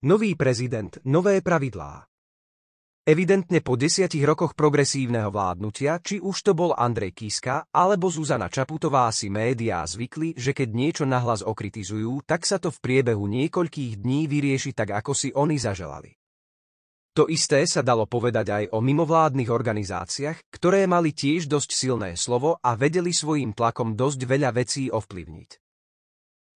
Nový prezident, nové pravidlá. Evidentne po desiatich rokoch progresívneho vládnutia, či už to bol Andrej Kiska alebo Zuzana Čaputová si médiá zvykli, že keď niečo nahlas okritizujú, tak sa to v priebehu niekoľkých dní vyrieši tak, ako si oni zaželali. To isté sa dalo povedať aj o mimovládnych organizáciách, ktoré mali tiež dosť silné slovo a vedeli svojim tlakom dosť veľa vecí ovplyvniť.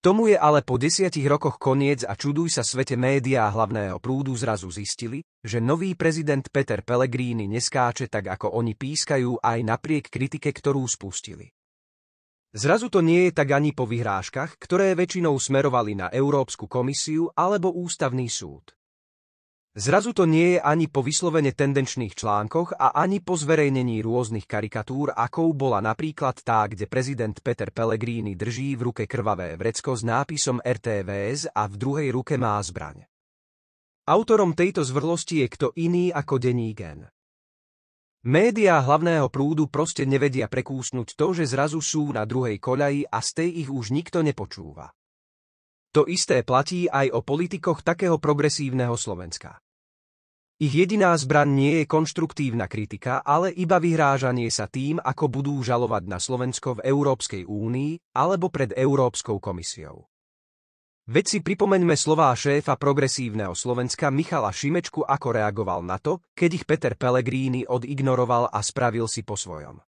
Tomu je ale po desiatich rokoch koniec a čuduj sa svete médiá hlavného prúdu zrazu zistili, že nový prezident Peter Pellegrini neskáče tak ako oni pískajú aj napriek kritike, ktorú spustili. Zrazu to nie je tak ani po vyhrážkach, ktoré väčšinou smerovali na Európsku komisiu alebo Ústavný súd. Zrazu to nie je ani po vyslovene tendenčných článkoch a ani po zverejnení rôznych karikatúr, akou bola napríklad tá, kde prezident Peter Pellegrini drží v ruke krvavé vrecko s nápisom RTVS a v druhej ruke má zbraň. Autorom tejto zvrlosti je kto iný ako denní gen. Média hlavného prúdu proste nevedia prekúsnuť to, že zrazu sú na druhej koľaji a z tej ich už nikto nepočúva. To isté platí aj o politikoch takého progresívneho Slovenska. Ich jediná zbran nie je konštruktívna kritika, ale iba vyhrážanie sa tým, ako budú žalovať na Slovensko v Európskej únii alebo pred Európskou komisiou. Veď si pripomeňme slová šéfa progresívneho Slovenska Michala Šimečku, ako reagoval na to, keď ich Peter Pellegrini odignoroval a spravil si po svojom.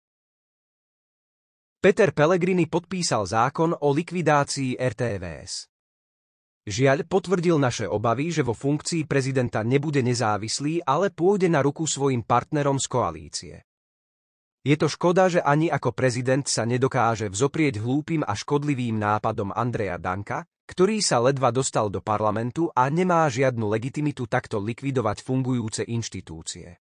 Peter Pellegrini podpísal zákon o likvidácii RTVS. Žiaľ potvrdil naše obavy, že vo funkcii prezidenta nebude nezávislý, ale pôjde na ruku svojim partnerom z koalície. Je to škoda, že ani ako prezident sa nedokáže vzoprieť hlúpým a škodlivým nápadom Andreja Danka, ktorý sa ledva dostal do parlamentu a nemá žiadnu legitimitu takto likvidovať fungujúce inštitúcie.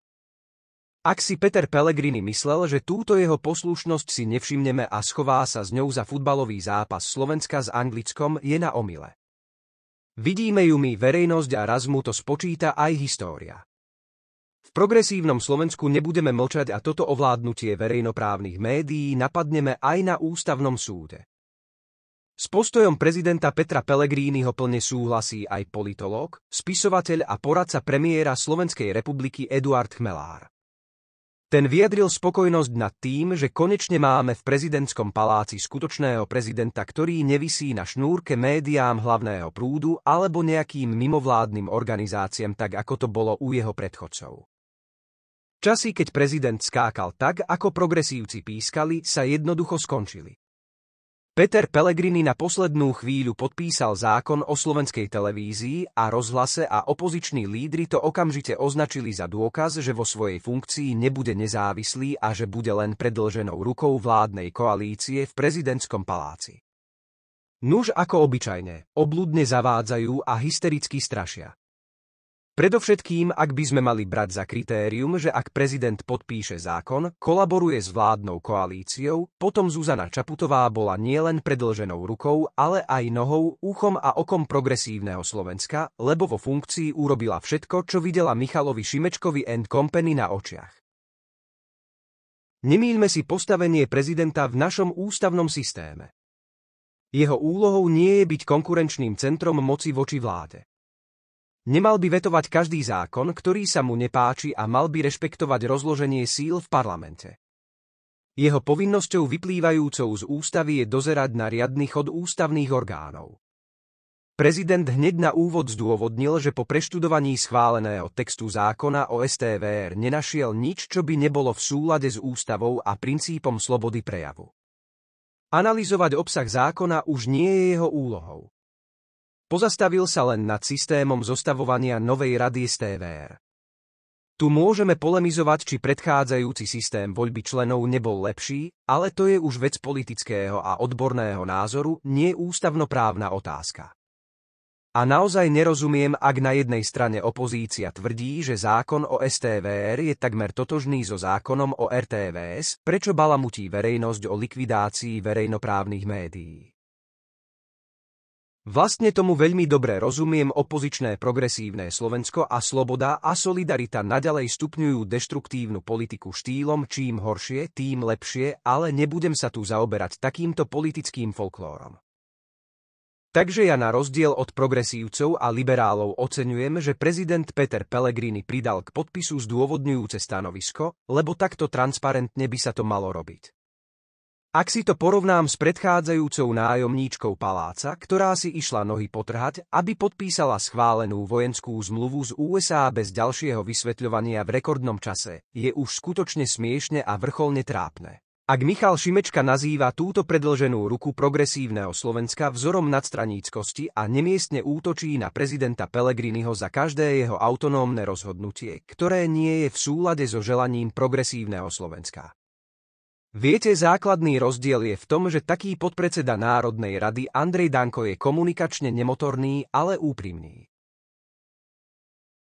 Ak si Peter Pellegrini myslel, že túto jeho poslušnosť si nevšimneme a schová sa s ňou za futbalový zápas Slovenska s Anglickom, je na omyle. Vidíme ju my verejnosť a raz mu to spočíta aj história. V progresívnom Slovensku nebudeme mlčať a toto ovládnutie verejnoprávnych médií napadneme aj na ústavnom súde. S postojom prezidenta Petra Pellegriniho plne súhlasí aj politológ, spisovateľ a poradca premiéra Slovenskej republiky Eduard Chmelár. Ten vyjadril spokojnosť nad tým, že konečne máme v prezidentskom paláci skutočného prezidenta, ktorý nevisí na šnúrke médiám hlavného prúdu alebo nejakým mimovládnym organizáciám tak, ako to bolo u jeho predchodcov. Časy, keď prezident skákal tak, ako progresívci pískali, sa jednoducho skončili. Peter Pellegrini na poslednú chvíľu podpísal zákon o slovenskej televízii a rozhlase a opoziční lídry to okamžite označili za dôkaz, že vo svojej funkcii nebude nezávislý a že bude len predlženou rukou vládnej koalície v prezidentskom paláci. Nuž ako obyčajne, oblúdne zavádzajú a hystericky strašia. Predovšetkým, ak by sme mali brať za kritérium, že ak prezident podpíše zákon, kolaboruje s vládnou koalíciou, potom Zuzana Čaputová bola nielen predlženou rukou, ale aj nohou, uchom a okom progresívneho Slovenska, lebo vo funkcii urobila všetko, čo videla Michalovi Šimečkovi and Company na očiach. Nemýlme si postavenie prezidenta v našom ústavnom systéme. Jeho úlohou nie je byť konkurenčným centrom moci voči vláde. Nemal by vetovať každý zákon, ktorý sa mu nepáči a mal by rešpektovať rozloženie síl v parlamente. Jeho povinnosťou vyplývajúcou z ústavy je dozerať na riadny chod ústavných orgánov. Prezident hneď na úvod zdôvodnil, že po preštudovaní schváleného textu zákona o STVR nenašiel nič, čo by nebolo v súlade s ústavou a princípom slobody prejavu. Analizovať obsah zákona už nie je jeho úlohou. Pozastavil sa len nad systémom zostavovania novej rady STVR. Tu môžeme polemizovať, či predchádzajúci systém voľby členov nebol lepší, ale to je už vec politického a odborného názoru, nie ústavnoprávna otázka. A naozaj nerozumiem, ak na jednej strane opozícia tvrdí, že zákon o STVR je takmer totožný so zákonom o RTVS, prečo balamutí verejnosť o likvidácii verejnoprávnych médií. Vlastne tomu veľmi dobre rozumiem opozičné progresívne Slovensko a sloboda a solidarita naďalej stupňujú deštruktívnu politiku štýlom čím horšie, tým lepšie, ale nebudem sa tu zaoberať takýmto politickým folklórom. Takže ja na rozdiel od progresívcov a liberálov oceňujem, že prezident Peter Pellegrini pridal k podpisu zdôvodňujúce stanovisko, lebo takto transparentne by sa to malo robiť. Ak si to porovnám s predchádzajúcou nájomníčkou paláca, ktorá si išla nohy potrhať, aby podpísala schválenú vojenskú zmluvu z USA bez ďalšieho vysvetľovania v rekordnom čase, je už skutočne smiešne a vrcholne trápne. Ak Michal Šimečka nazýva túto predlženú ruku progresívneho Slovenska vzorom nadstraníckosti a nemiestne útočí na prezidenta Pelegriniho za každé jeho autonómne rozhodnutie, ktoré nie je v súlade so želaním progresívneho Slovenska. Viete, základný rozdiel je v tom, že taký podpredseda Národnej rady Andrej Danko je komunikačne nemotorný, ale úprimný.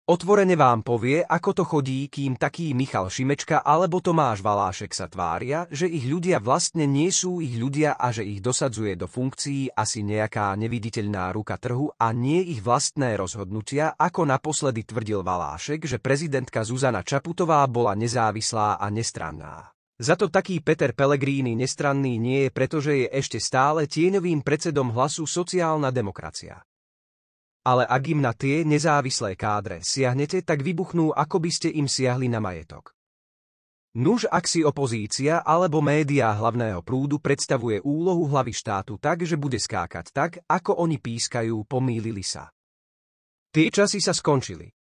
Otvorene vám povie, ako to chodí, kým taký Michal Šimečka alebo Tomáš Valášek sa tvária, že ich ľudia vlastne nie sú ich ľudia a že ich dosadzuje do funkcií asi nejaká neviditeľná ruka trhu a nie ich vlastné rozhodnutia, ako naposledy tvrdil Valášek, že prezidentka Zuzana Čaputová bola nezávislá a nestranná. Za to taký Peter Pellegrini nestranný nie je, pretože je ešte stále tieňovým predsedom hlasu sociálna demokracia. Ale ak im na tie nezávislé kádre siahnete, tak vybuchnú, ako by ste im siahli na majetok. Nuž ak si opozícia alebo médiá hlavného prúdu predstavuje úlohu hlavy štátu tak, že bude skákať tak, ako oni pískajú, pomýlili sa. Tie časy sa skončili.